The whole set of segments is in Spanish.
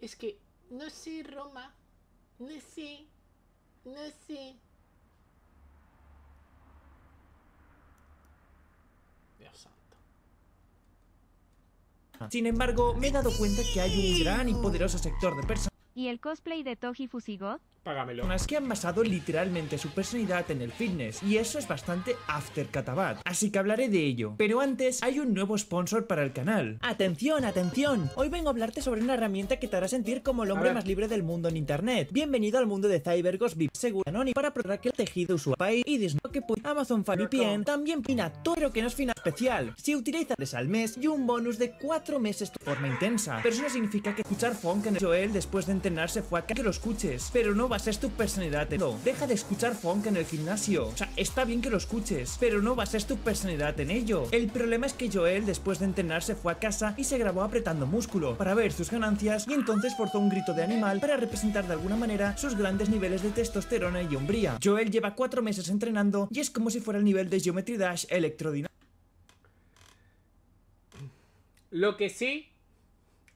Es que no sé Roma, no sé, no sé. Dios santo. Ah. Sin embargo, me he dado cuenta que hay un gran y poderoso sector de personas. ¿Y el cosplay de Toji Fusigot? Págamelo. Más que han basado literalmente su personalidad en el fitness, y eso es bastante after Catabat, así que hablaré de ello. Pero antes, hay un nuevo sponsor para el canal. ¡Atención, atención! Hoy vengo a hablarte sobre una herramienta que te hará sentir como el hombre más libre del mundo en internet. Bienvenido al mundo de Cyberghost VIP, seguro anónimo para que el tejido país y Disney que Amazon fan también pina todo lo que no es final especial. Si utilizas al mes y un bonus de cuatro meses de forma intensa. Pero eso no significa que escuchar funk en Joel después de entrenarse fue a que lo escuches, pero no va vas tu personalidad. No, deja de escuchar funk en el gimnasio. O sea, está bien que lo escuches, pero no bases tu personalidad en ello. El problema es que Joel, después de entrenar, se fue a casa y se grabó apretando músculo para ver sus ganancias y entonces forzó un grito de animal para representar de alguna manera sus grandes niveles de testosterona y hombría. Joel lleva cuatro meses entrenando y es como si fuera el nivel de Geometry Dash electrodinámico. Lo que sí,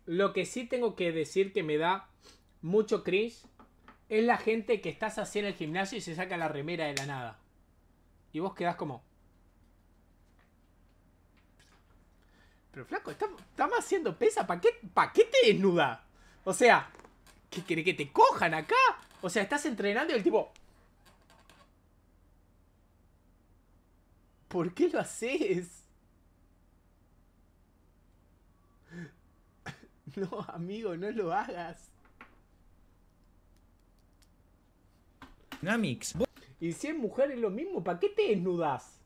lo que sí tengo que decir que me da mucho cringe es la gente que estás haciendo el gimnasio y se saca la remera de la nada. Y vos quedás como. Pero flaco, estamos haciendo pesa. ¿Para qué, te desnuda? O sea, ¿qué quiere que te cojan acá? O sea, estás entrenando y el tipo. ¿Por qué lo haces? No, amigo, no lo hagas. Y si es mujer es lo mismo, ¿para qué te desnudas?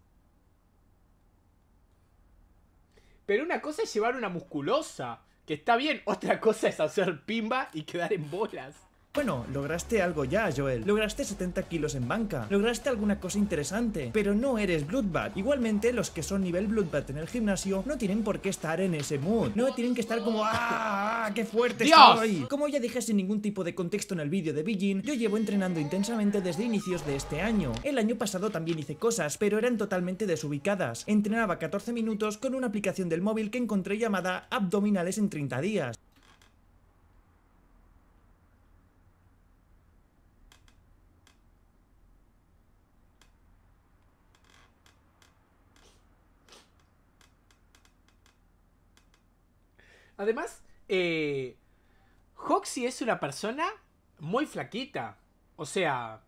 Pero una cosa es llevar una musculosa, que está bien, otra cosa es hacer pimba y quedar en bolas. Bueno, lograste algo ya, Joel. Lograste 70 kilos en banca. Lograste alguna cosa interesante. Pero no eres Bloodbat. Igualmente, los que son nivel Bloodbat en el gimnasio no tienen por qué estar en ese mood. No tienen que estar como ¡Ah! ¡Qué fuerte ¡Dios! Como ya dije sin ningún tipo de contexto en el vídeo de Beijing, yo llevo entrenando intensamente desde inicios de este año. El año pasado también hice cosas, pero eran totalmente desubicadas. Entrenaba 14 minutos con una aplicación del móvil que encontré llamada Abdominales en 30 días. Además, eh, Hoxie es una persona muy flaquita. O sea,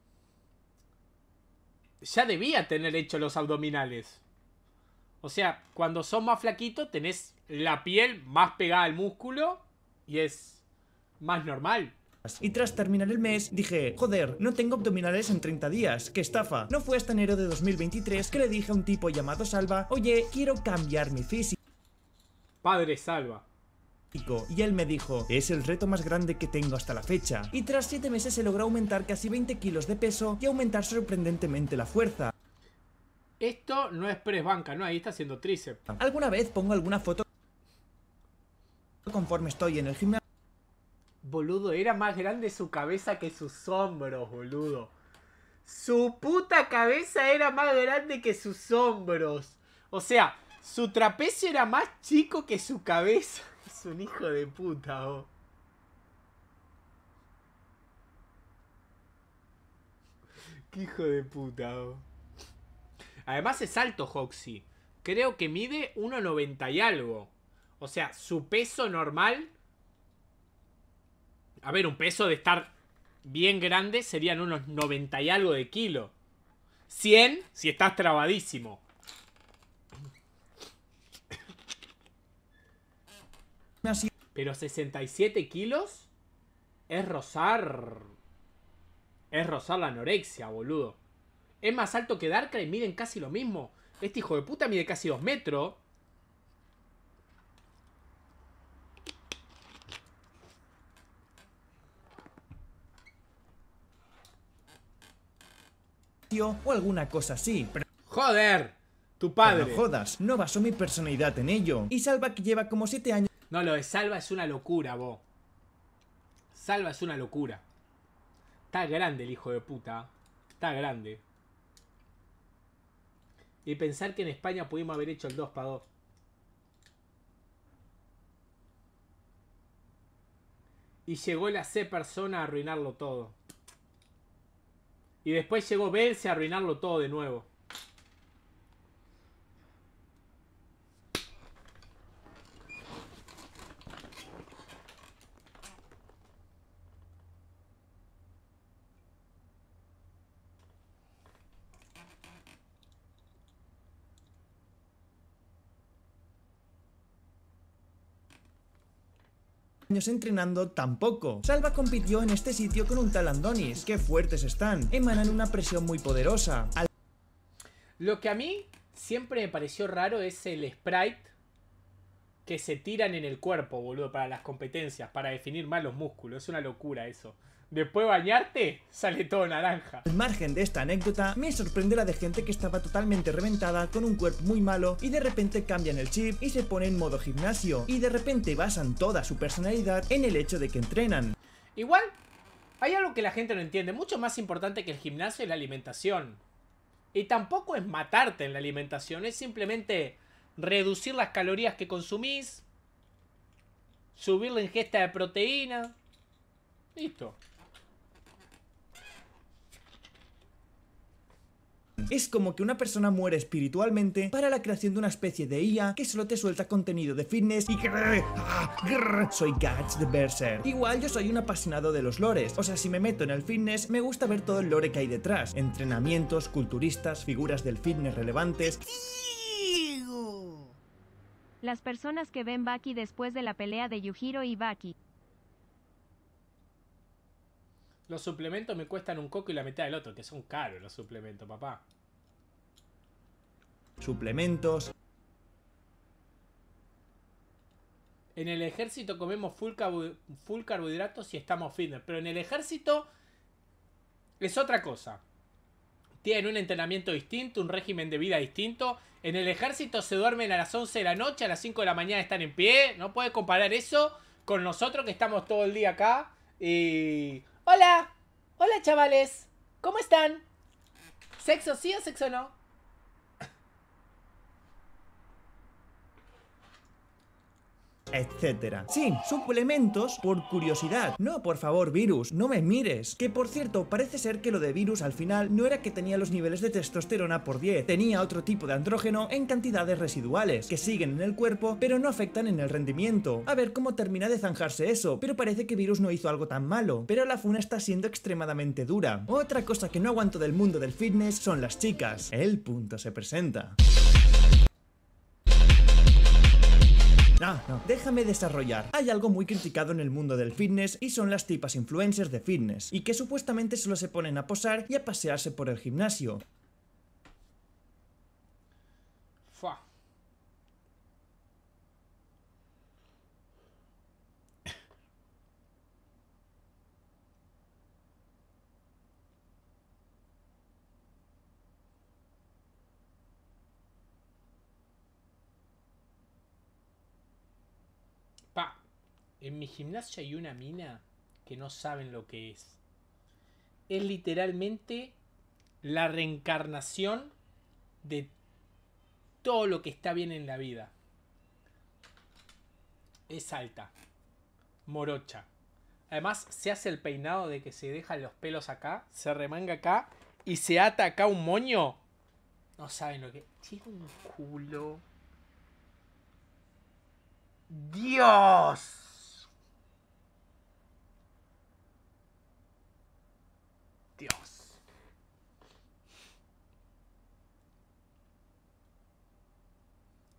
ya debía tener hecho los abdominales. O sea, cuando sos más flaquito tenés la piel más pegada al músculo y es más normal. Y tras terminar el mes, dije, joder, no tengo abdominales en 30 días, qué estafa. No fue hasta enero de 2023 que le dije a un tipo llamado Salva, oye, quiero cambiar mi físico. Padre Salva y él me dijo, es el reto más grande que tengo hasta la fecha. Y tras 7 meses se logró aumentar casi 20 kilos de peso y aumentar sorprendentemente la fuerza. Esto no es press banca, no, ahí está haciendo tríceps. Alguna vez pongo alguna foto conforme estoy en el gimnasio. Boludo, era más grande su cabeza que sus hombros, boludo. Su puta cabeza era más grande que sus hombros. O sea, su trapecio era más chico que su cabeza un hijo de puta, Qué hijo de puta, Además es alto Hoxie. Creo que mide 1,90 y algo. O sea, su peso normal... A ver, un peso de estar bien grande serían unos 90 y algo de kilo. 100 si estás trabadísimo. Pero 67 kilos es rozar. Es rozar la anorexia, boludo. Es más alto que Darkrai, Miden casi lo mismo. Este hijo de puta mide casi 2 metros. O alguna cosa así, ¡Joder! Tu padre. no jodas, no baso mi personalidad en ello. Y Salva que lleva como 7 años... No, lo de Salva es una locura, vos. Salva es una locura. Está grande el hijo de puta. Está grande. Y pensar que en España pudimos haber hecho el 2 para 2. Y llegó la C persona a arruinarlo todo. Y después llegó Belce a arruinarlo todo de nuevo. años entrenando tampoco. Salva compitió en este sitio con un tal Andonis, que fuertes están, emanan una presión muy poderosa. Lo que a mí siempre me pareció raro es el sprite que se tiran en el cuerpo, boludo, para las competencias, para definir más los músculos. Es una locura eso. Después bañarte, sale todo naranja. Al margen de esta anécdota, me sorprende la de gente que estaba totalmente reventada con un cuerpo muy malo y de repente cambian el chip y se ponen en modo gimnasio y de repente basan toda su personalidad en el hecho de que entrenan. Igual, hay algo que la gente no entiende, mucho más importante que el gimnasio es la alimentación. Y tampoco es matarte en la alimentación, es simplemente reducir las calorías que consumís, subir la ingesta de proteína. Listo. Es como que una persona muere espiritualmente para la creación de una especie de IA que solo te suelta contenido de fitness y... Ah, soy Gats the Berser. Igual yo soy un apasionado de los lores, o sea, si me meto en el fitness me gusta ver todo el lore que hay detrás. Entrenamientos, culturistas, figuras del fitness relevantes... Las personas que ven Baki después de la pelea de Yujiro y Baki. Los suplementos me cuestan un coco y la mitad del otro, que son caros los suplementos, papá suplementos. En el ejército comemos full, carbohidratos y estamos fitness. Pero en el ejército es otra cosa. Tienen un entrenamiento distinto, un régimen de vida distinto. En el ejército se duermen a las 11 de la noche, a las 5 de la mañana están en pie. No puedes comparar eso con nosotros que estamos todo el día acá. Y... Hola, hola chavales, ¿cómo están? ¿Sexo sí o sexo no? Etcétera Sí, suplementos por curiosidad. No, por favor, virus, no me mires. Que por cierto, parece ser que lo de virus al final no era que tenía los niveles de testosterona por 10, tenía otro tipo de andrógeno en cantidades residuales, que siguen en el cuerpo, pero no afectan en el rendimiento. A ver cómo termina de zanjarse eso, pero parece que virus no hizo algo tan malo. Pero la funa está siendo extremadamente dura. Otra cosa que no aguanto del mundo del fitness son las chicas. El punto se presenta. No, ah, no, déjame desarrollar. Hay algo muy criticado en el mundo del fitness y son las tipas influencers de fitness, y que supuestamente solo se ponen a posar y a pasearse por el gimnasio. En mi gimnasio hay una mina que no saben lo que es. Es literalmente la reencarnación de todo lo que está bien en la vida. Es alta, morocha. Además se hace el peinado de que se dejan los pelos acá, se remanga acá y se ata acá un moño. No saben lo que... Tiene un culo. Dios.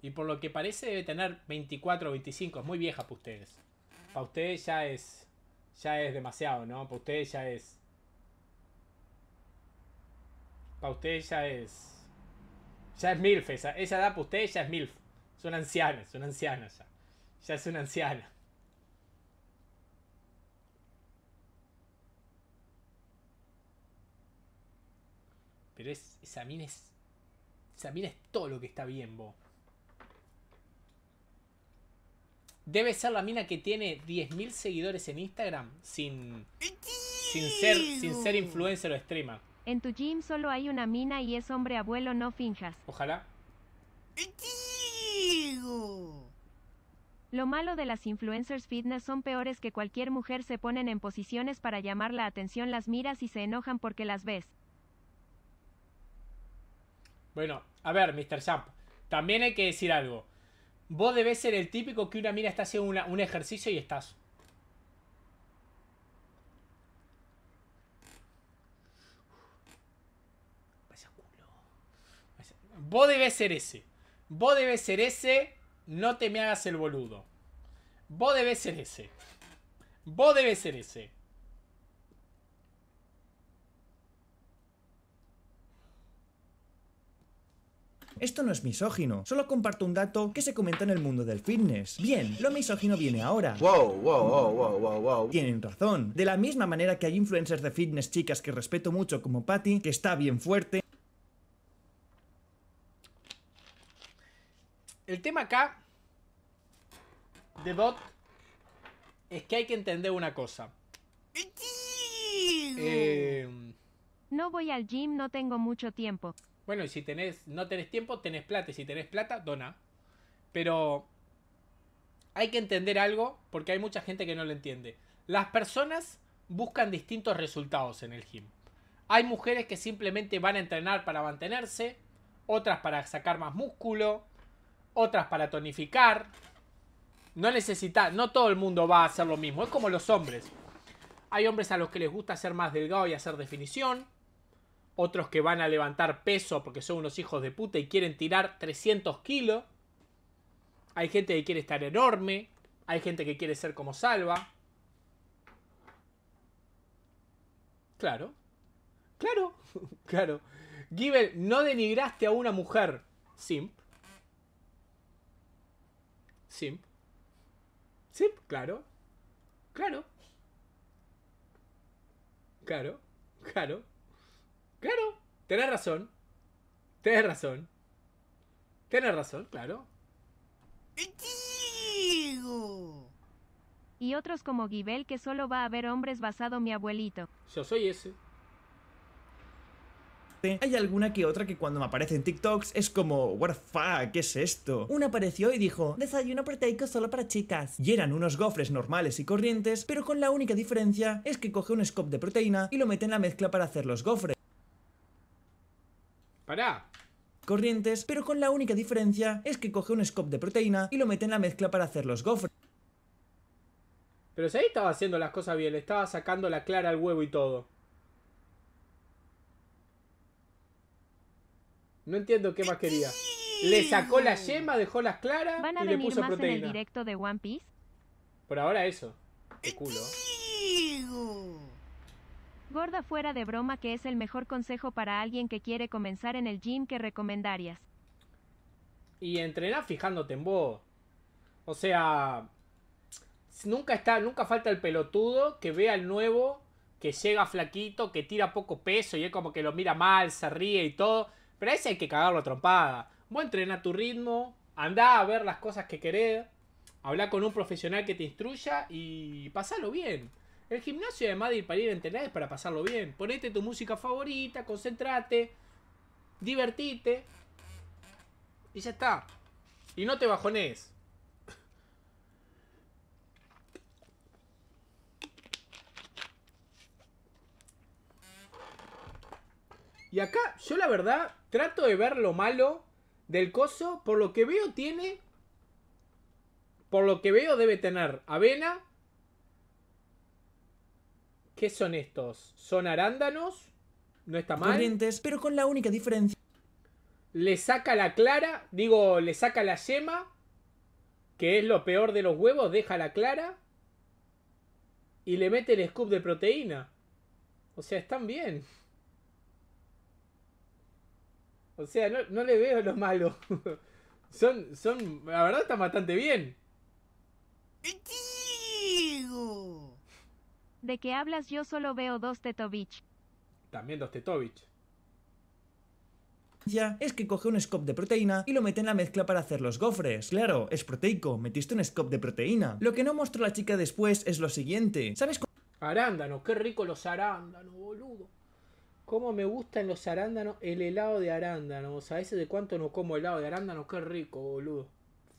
Y por lo que parece debe tener 24 o 25. Es muy vieja para ustedes. Para ustedes ya es. Ya es demasiado, ¿no? Para ustedes ya es. Para ustedes ya es. Ya es MILF. Esa, esa edad para ustedes ya es MILF. Son ancianas. anciana, es ya. Ya es una anciana. Pero es, esa mina es. Esa mina es todo lo que está bien, vos. Debe ser la mina que tiene 10.000 seguidores en Instagram sin, sin, ser, sin ser influencer o streamer. En tu gym solo hay una mina y es hombre abuelo, no finjas. Ojalá. Lo malo de las influencers fitness son peores que cualquier mujer se ponen en posiciones para llamar la atención, las miras y se enojan porque las ves. Bueno, a ver, Mr. Champ, también hay que decir algo. Vos debes ser el típico que una mina está haciendo un ejercicio y estás. Vos debes ser ese. Vos debes ser ese. No te me hagas el boludo. Vos debes ser ese. Vos debes ser ese. Esto no es misógino, solo comparto un dato que se comenta en el mundo del fitness. Bien, lo misógino viene ahora. Wow, wow, wow, wow, wow, Tienen razón. De la misma manera que hay influencers de fitness chicas que respeto mucho como Patty, que está bien fuerte. El tema acá de bot es que hay que entender una cosa. Eh, no voy al gym, no tengo mucho tiempo. Bueno, y si no tenés tiempo, tenés plata. Y si tenés plata, dona. Pero hay que entender algo porque hay mucha gente que no lo entiende. Las personas buscan distintos resultados en el gym. Hay mujeres que simplemente van a entrenar para mantenerse, otras para sacar más músculo, otras para tonificar. No necesita, no todo el mundo va a hacer lo mismo, es como los hombres. Hay hombres a los que les gusta ser más delgado y hacer definición otros que van a levantar peso porque son unos hijos de puta y quieren tirar 300 kilos. Hay gente que quiere estar enorme, hay gente que quiere ser como Salva. Claro, claro, claro. Gibel, no denigraste a una mujer, simp. Simp. Simp, claro. Claro. Claro, claro. Claro, tenés razón. Tenés razón. Tenés razón, claro. Y otros como Gibel que solo va a haber hombres basado mi abuelito. Yo soy ese. Hay alguna que otra que cuando me aparece en TikToks es como, what the fuck, ¿qué es esto? Una apareció y dijo, desayuno proteico solo para chicas. Y eran unos gofres normales y corrientes, pero con la única diferencia es que coge un scoop de proteína y lo mete en la mezcla para hacer los gofres para corrientes, pero con la única diferencia es que coge un scope de proteína y lo mete en la mezcla para hacer los gofres. Pero si ahí estaba haciendo las cosas bien, le estaba sacando la clara al huevo y todo. No entiendo qué más quería. Le sacó la yema, dejó las claras ¿Van a y le puso más proteína. En el directo de One Piece? Por ahora eso. Qué culo. Gorda fuera de broma que es el mejor consejo para alguien que quiere comenzar en el gym que recomendarías. Y entrenar fijándote en vos. O sea, nunca está, nunca falta el pelotudo que vea al nuevo, que llega flaquito, que tira poco peso y es como que lo mira mal, se ríe y todo. Pero a ese hay que cagarlo a trompada. Vos entrená tu ritmo, andá a ver las cosas que querés, habla con un profesional que te instruya y pasalo bien. El gimnasio, además de ir para ir a entrenar, es para pasarlo bien. Ponete tu música favorita, concentrate, divertite. Y ya está. Y no te bajones. Y acá, yo la verdad, trato de ver lo malo del coso. Por lo que veo, tiene. Por lo que veo, debe tener avena, ¿Qué son estos? ¿Son arándanos? No está mal. pero con la única diferencia. Le saca la clara, digo, le saca la yema, que es lo peor de los huevos, deja la clara y le mete el scoop de proteína. O sea, están bien. O sea, no, le veo lo malo. son, son, la verdad, están bastante bien. ¿De qué hablas? Yo solo veo dos Tetovich. También dos Tetovich. Ya, es que coge un scope de proteína y lo mete en la mezcla para hacer los gofres. Claro, es proteico, metiste un scope de proteína. Lo que no mostró la chica después es lo siguiente. ¿Sabes Arándanos, qué rico los arándanos, boludo. Cómo me gustan los arándanos, el helado de arándanos. A veces de cuánto no como helado de arándanos, qué rico, boludo.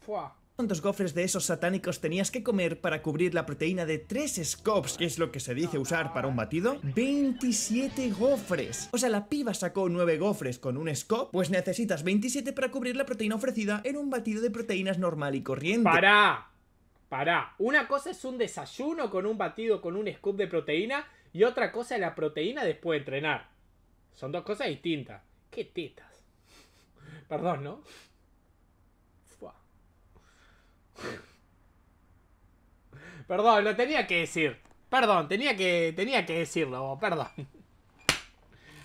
¡Fua! ¿Cuántos gofres de esos satánicos tenías que comer para cubrir la proteína de 3 scopes, que es lo que se dice usar para un batido? 27 gofres. O sea, la piba sacó 9 gofres con un scope, pues necesitas 27 para cubrir la proteína ofrecida en un batido de proteínas normal y corriente. ¡Para! ¡Para! Una cosa es un desayuno con un batido con un scoop de proteína y otra cosa es la proteína después de entrenar. Son dos cosas distintas. ¡Qué tetas! Perdón, ¿no? Perdón, lo tenía que decir. Perdón, tenía que, tenía que decirlo, perdón.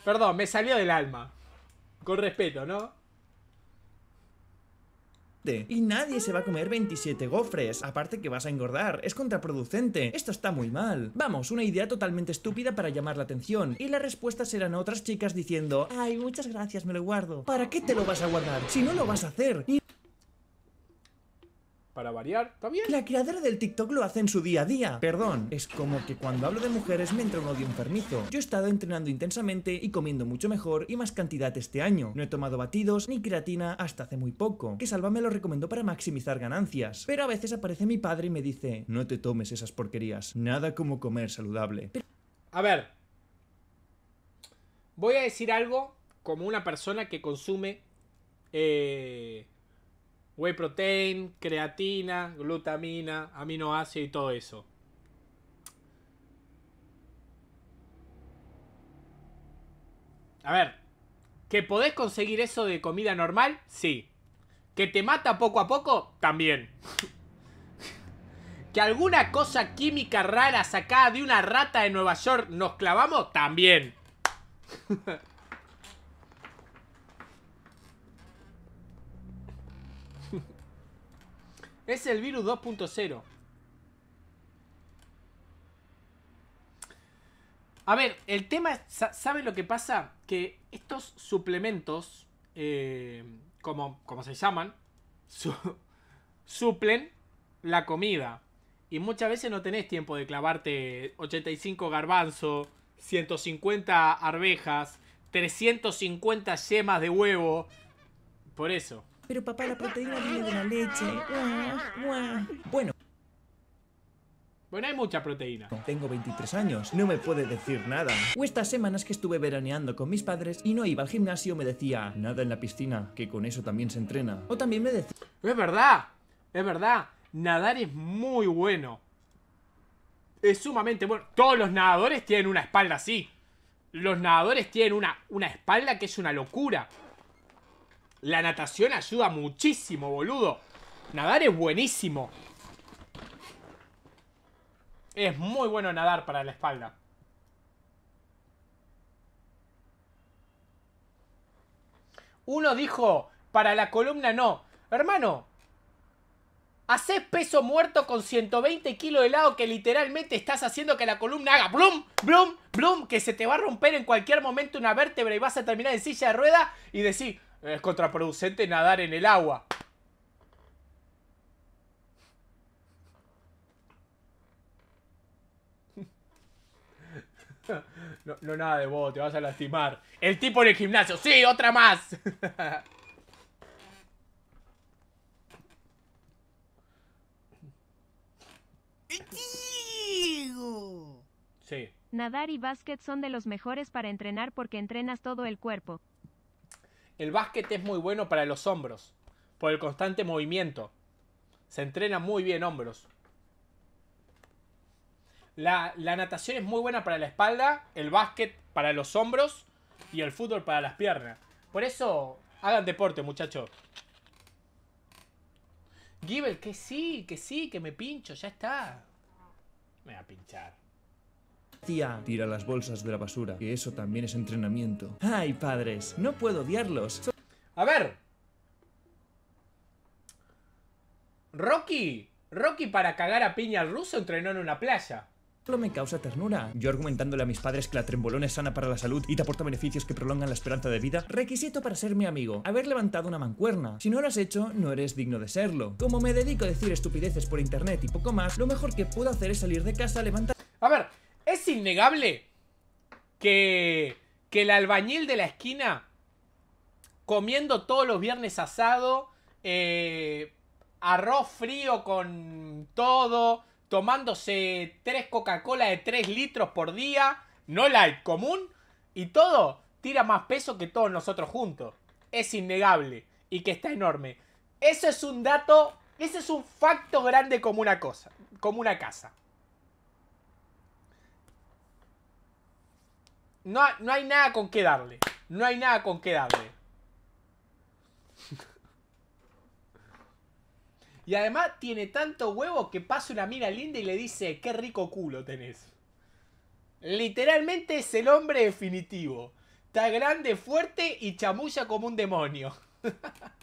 Perdón, me salió del alma. Con respeto, ¿no? Y nadie se va a comer 27 gofres, aparte que vas a engordar, es contraproducente, esto está muy mal. Vamos, una idea totalmente estúpida para llamar la atención, y la respuesta serán otras chicas diciendo, ay, muchas gracias, me lo guardo. ¿Para qué te lo vas a guardar? Si no lo vas a hacer, para variar, ¿está bien? La creadora del TikTok lo hace en su día a día. Perdón, es como que cuando hablo de mujeres me entra un odio enfermizo. Yo he estado entrenando intensamente y comiendo mucho mejor y más cantidad este año. No he tomado batidos ni creatina hasta hace muy poco, que Salva me lo recomendó para maximizar ganancias. Pero a veces aparece mi padre y me dice, no te tomes esas porquerías, nada como comer saludable. A ver, voy a decir algo como una persona que consume... Eh whey protein, creatina, glutamina, aminoácido y todo eso. A ver, ¿que podés conseguir eso de comida normal? Sí. ¿Que te mata poco a poco? También. ¿Que alguna cosa química rara sacada de una rata de Nueva York nos clavamos? También. Es el virus 2.0. A ver, el tema, es ¿sabe lo que pasa? Que estos suplementos, eh, como, como, se llaman, suplen la comida. Y muchas veces no tenés tiempo de clavarte 85 garbanzos 150 arvejas, 350 yemas de huevo. Por eso. Pero papá, la proteína viene de la leche. Bueno. Bueno, hay mucha proteína. Tengo 23 años, no me puede decir nada. O estas semanas que estuve veraneando con mis padres y no iba al gimnasio, me decía, nada en la piscina, que con eso también se entrena. O también me decía... Es verdad, es verdad, nadar es muy bueno. Es sumamente bueno. Todos los nadadores tienen una espalda así. Los nadadores tienen una, una espalda que es una locura. La natación ayuda muchísimo, boludo. Nadar es buenísimo. Es muy bueno nadar para la espalda. Uno dijo, para la columna no. Hermano, haces peso muerto con 120 kilos de lado que literalmente estás haciendo que la columna haga blum, blum, blum, que se te va a romper en cualquier momento una vértebra y vas a terminar en silla de rueda y decís, es contraproducente nadar en el agua. No, nada de vos, te vas a lastimar. El tipo en el gimnasio, sí, otra más. Sí. Nadar y básquet son de los mejores para entrenar porque entrenas todo el cuerpo. El básquet es muy bueno para los hombros, por el constante movimiento. Se entrena muy bien hombros. La, natación es muy buena para la espalda, el básquet para los hombros y el fútbol para las piernas. Por eso, hagan deporte, muchachos. Gibel, que sí, que sí, que me pincho, ya está. Me va a pinchar. Tira las bolsas de la basura, que eso también es entrenamiento. Ay, padres, no puedo odiarlos. a ver. Rocky. Rocky para cagar a piña al ruso entrenó en una playa solo me causa ternura. Yo argumentándole a mis padres que la trembolona es sana para la salud y te aporta beneficios que prolongan la esperanza de vida. Requisito para ser mi amigo, haber levantado una mancuerna. Si no lo has hecho, no eres digno de serlo. Como me dedico a decir estupideces por internet y poco más, lo mejor que puedo hacer es salir de casa, levantar... A ver, es innegable que, el albañil de la esquina, comiendo todos los viernes asado, eh, arroz frío con todo, tomándose tres Coca-Cola de 3 litros por día, no light común, y todo tira más peso que todos nosotros juntos. Es innegable y que está enorme. Eso es un dato, ese es un facto grande como una cosa, como una casa. No, hay nada con qué darle. No hay nada con qué darle. Y además tiene tanto huevo que pasa una mira linda y le dice, qué rico culo tenés. Literalmente es el hombre definitivo. Está grande, fuerte y chamulla como un demonio.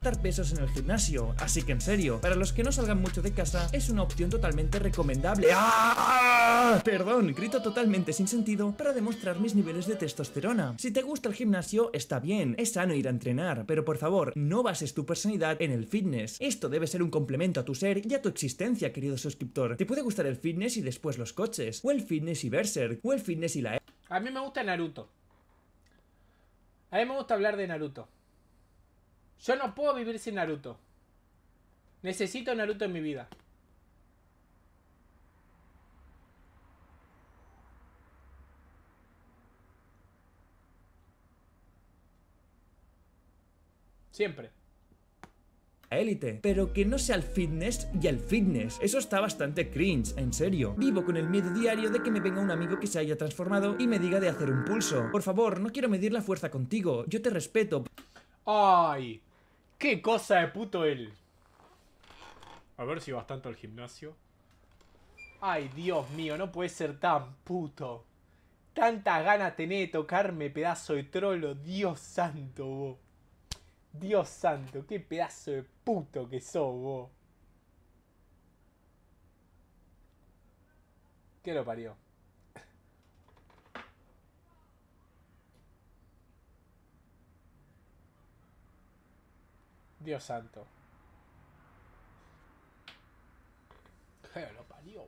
dar pesos en el gimnasio. Así que en serio, para los que no salgan mucho de casa, es una opción totalmente recomendable. ¡Ah! Perdón, grito totalmente sin sentido para demostrar mis niveles de testosterona. Si te gusta el gimnasio, está bien, es sano ir a entrenar, pero por favor, no bases tu personalidad en el fitness. Esto debe ser un complemento a tu ser y a tu existencia, querido suscriptor. Te puede gustar el fitness y después los coches, o el fitness y Berserk, o el fitness y la... a mí me gusta Naruto. A mí me gusta hablar de Naruto. Yo no puedo vivir sin Naruto. Necesito Naruto en mi vida. Siempre. Élite, pero que no sea el fitness y el fitness. Eso está bastante cringe, en serio. Vivo con el miedo diario de que me venga un amigo que se haya transformado y me diga de hacer un pulso. Por favor, no quiero medir la fuerza contigo, yo te respeto. Ay, Qué cosa de puto él. A ver si vas tanto al gimnasio. Ay, Dios mío, no puede ser tan puto. Tanta gana tenés de tocarme, pedazo de trolo. Dios santo, vos. Dios santo, qué pedazo de puto que sos, vos. ¿Qué lo parió? Dios santo. parió,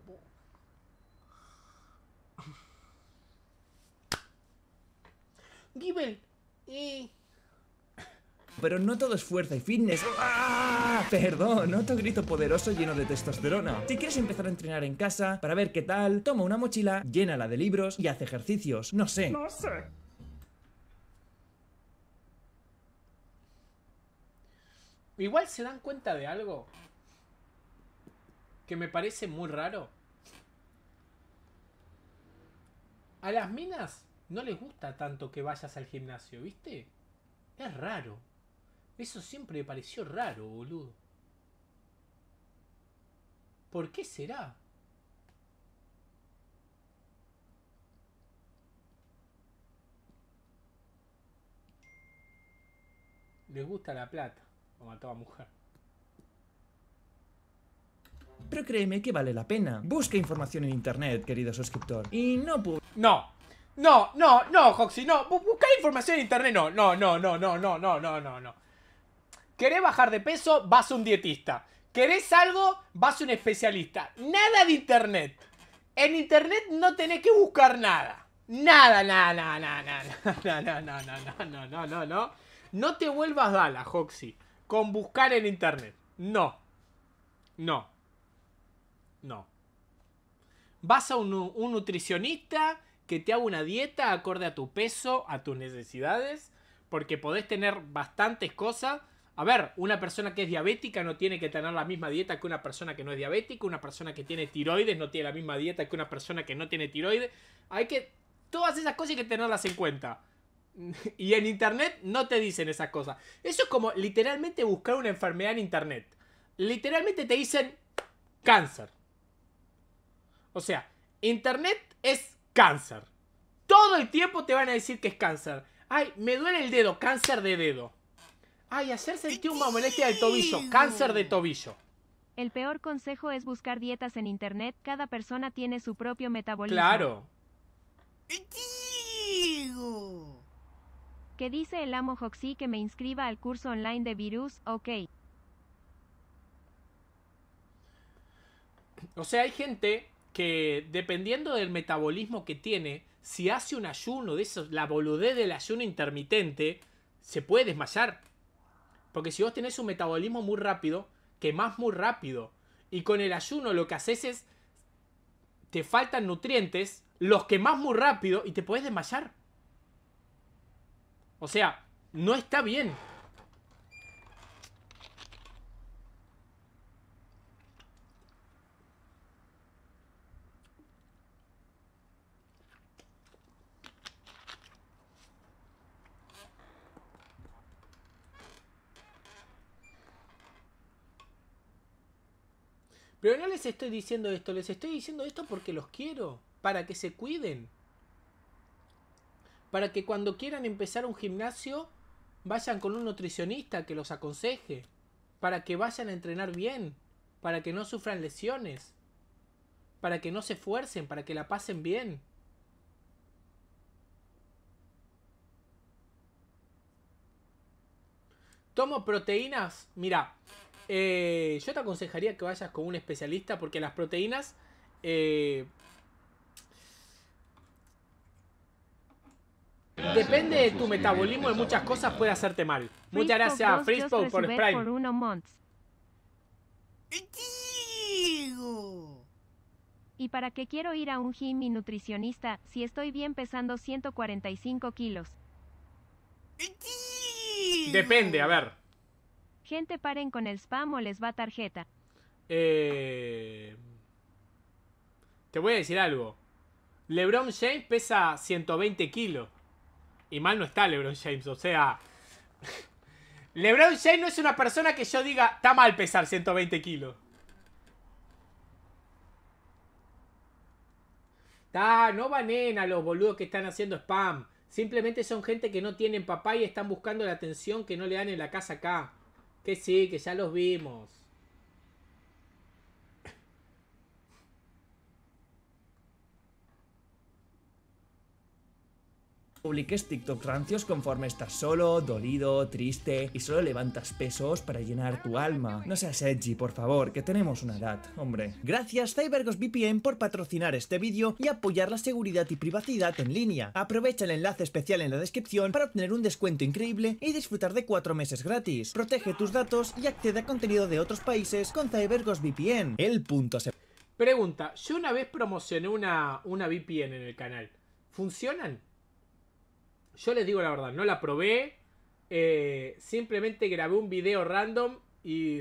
Gibel. Pero no todo es fuerza y fitness. ¡Ah! Perdón, otro grito poderoso lleno de testosterona. Si quieres empezar a entrenar en casa, para ver qué tal, toma una mochila, llénala de libros y haz ejercicios. No sé. No sé. Igual se dan cuenta de algo que me parece muy raro. A las minas no les gusta tanto que vayas al gimnasio, ¿viste? Es raro. Eso siempre me pareció raro, boludo. ¿Por qué será? Les gusta la plata. A mujer. Pero créeme que vale la pena. Busca información en internet, querido suscriptor. Y no pu... No, no, no, no, Hoxie, no. busca información en internet, no, no, no, no, no, no, no, no, no, no. ¿Querés bajar de peso? Vas a un dietista. ¿Querés algo? Vas a un especialista. Nada de internet. En internet no tenés que buscar nada. Nada, nada, nada, nada, nada, nada, nada, nada, no, no, no, no. No te vuelvas no, Hoxie con buscar en internet. No. No. No. Vas a un, nutricionista que te haga una dieta acorde a tu peso, a tus necesidades, porque podés tener bastantes cosas. A ver, una persona que es diabética no tiene que tener la misma dieta que una persona que no es diabética, una persona que tiene tiroides no tiene la misma dieta que una persona que no tiene tiroides. Hay que... Todas esas cosas hay que tenerlas en cuenta. Y en internet no te dicen esas cosas. Eso es como literalmente buscar una enfermedad en internet. Literalmente te dicen cáncer. O sea, internet es cáncer. Todo el tiempo te van a decir que es cáncer. Ay, me duele el dedo, cáncer de dedo. Ay, hacer sentir una molestia del tobillo, cáncer de tobillo. El peor consejo es buscar dietas en internet. Cada persona tiene su propio metabolismo. Claro que dice el amo Hoxie que me inscriba al curso online de virus, ok. O sea, hay gente que dependiendo del metabolismo que tiene, si hace un ayuno de eso, la boludez del ayuno intermitente, se puede desmayar. Porque si vos tenés un metabolismo muy rápido, quemás muy rápido. Y con el ayuno lo que haces es, te faltan nutrientes, los quemás muy rápido y te puedes desmayar. O sea, no está bien. Pero no les estoy diciendo esto, les estoy diciendo esto porque los quiero, para que se cuiden para que cuando quieran empezar un gimnasio vayan con un nutricionista que los aconseje, para que vayan a entrenar bien, para que no sufran lesiones, para que no se esfuercen, para que la pasen bien. Tomo proteínas, mira, eh, yo te aconsejaría que vayas con un especialista porque las proteínas eh, Depende de tu metabolismo de muchas cosas puede hacerte mal. Muchas gracias a FreeSpoke por Sprite. ¿Y para qué quiero ir a un gym y nutricionista si estoy bien pesando 145 kilos? Depende, a ver. Gente, paren con el spam o les va tarjeta. Eh... Te voy a decir algo. LeBron James pesa 120 kilos. Y mal no está LeBron James, o sea... LeBron James no es una persona que yo diga, está mal pesar 120 kilos. está no banen a los boludos que están haciendo spam. Simplemente son gente que no tienen papá y están buscando la atención que no le dan en la casa acá. Que sí, que ya los vimos. publiques TikTok rancios conforme estás solo, dolido, triste y solo levantas pesos para llenar tu alma. No seas edgy, por favor, que tenemos una edad, hombre. Gracias CyberGhost VPN por patrocinar este vídeo y apoyar la seguridad y privacidad en línea. Aprovecha el enlace especial en la descripción para obtener un descuento increíble y disfrutar de cuatro meses gratis. Protege tus datos y accede a contenido de otros países con CyberGhost VPN. El punto se... Pregunta, yo una vez promocioné una, una VPN en el canal. ¿Funcionan? Yo les digo la verdad, no la probé. Eh, simplemente grabé un video random y...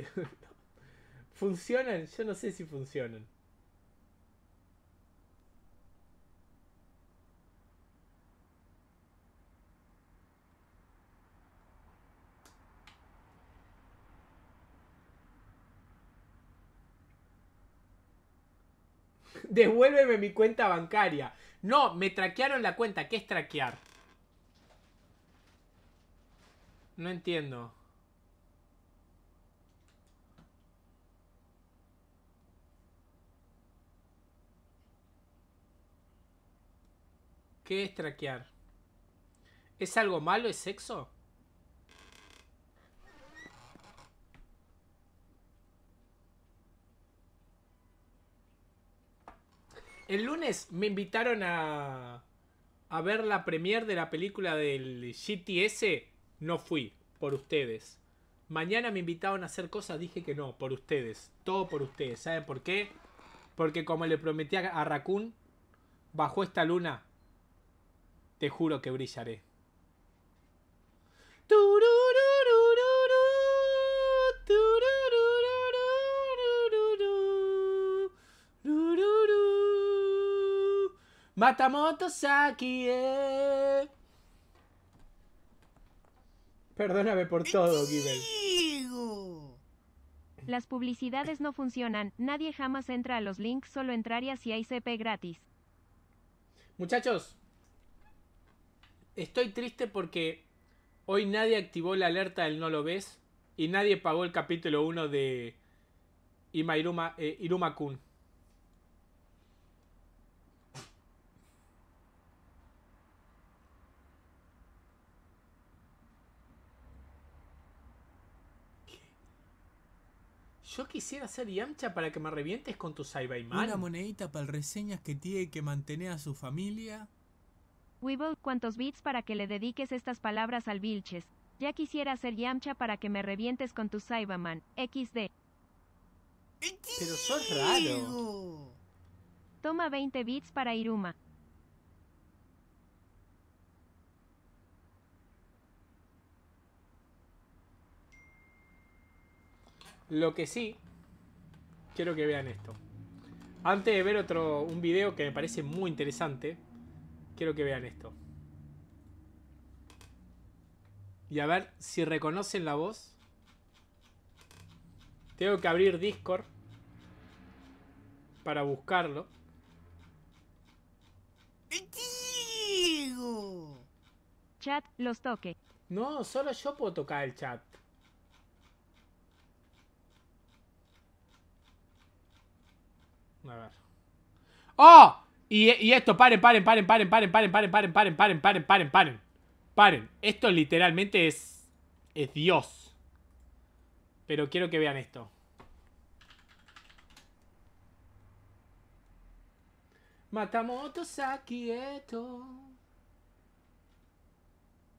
¿Funcionan? Yo no sé si funcionan. Devuélveme mi cuenta bancaria. No, me traquearon la cuenta. ¿Qué es traquear? No entiendo. ¿Qué es traquear? ¿Es algo malo? ¿Es sexo? El lunes me invitaron a, a ver la premier de la película del GTS no fui, por ustedes. Mañana me invitaron a hacer cosas, dije que no, por ustedes. Todo por ustedes. ¿Saben por qué? Porque como le prometí a Raccoon, bajo esta luna, te juro que brillaré. Matamoto Saki, eh. Perdóname por todo, Givel. Las publicidades no funcionan, nadie jamás entra a los links, solo entraría si hay CP gratis. Muchachos, estoy triste porque hoy nadie activó la alerta del no lo ves y nadie pagó el capítulo 1 de Iruma eh, Kun. Yo quisiera ser Yamcha para que me revientes con tu Saibaman Una monedita para el reseñas que tiene que mantener a su familia. Weevil, cuántos bits para que le dediques estas palabras al Vilches. Ya quisiera ser Yamcha para que me revientes con tu Saibaman. XD. Pero sos raro. Toma 20 bits para Iruma. Lo que sí, quiero que vean esto. Antes de ver otro un video que me parece muy interesante, quiero que vean esto. Y a ver si reconocen la voz. Tengo que abrir Discord para buscarlo. Chat, los toque. No, solo yo puedo tocar el chat. A ver. ¡Oh! Y, esto, paren, paren, paren, paren, paren, paren, paren, paren, paren, paren, paren, paren, paren. Esto literalmente es. Es Dios. Pero quiero que vean esto. Matamoto quieto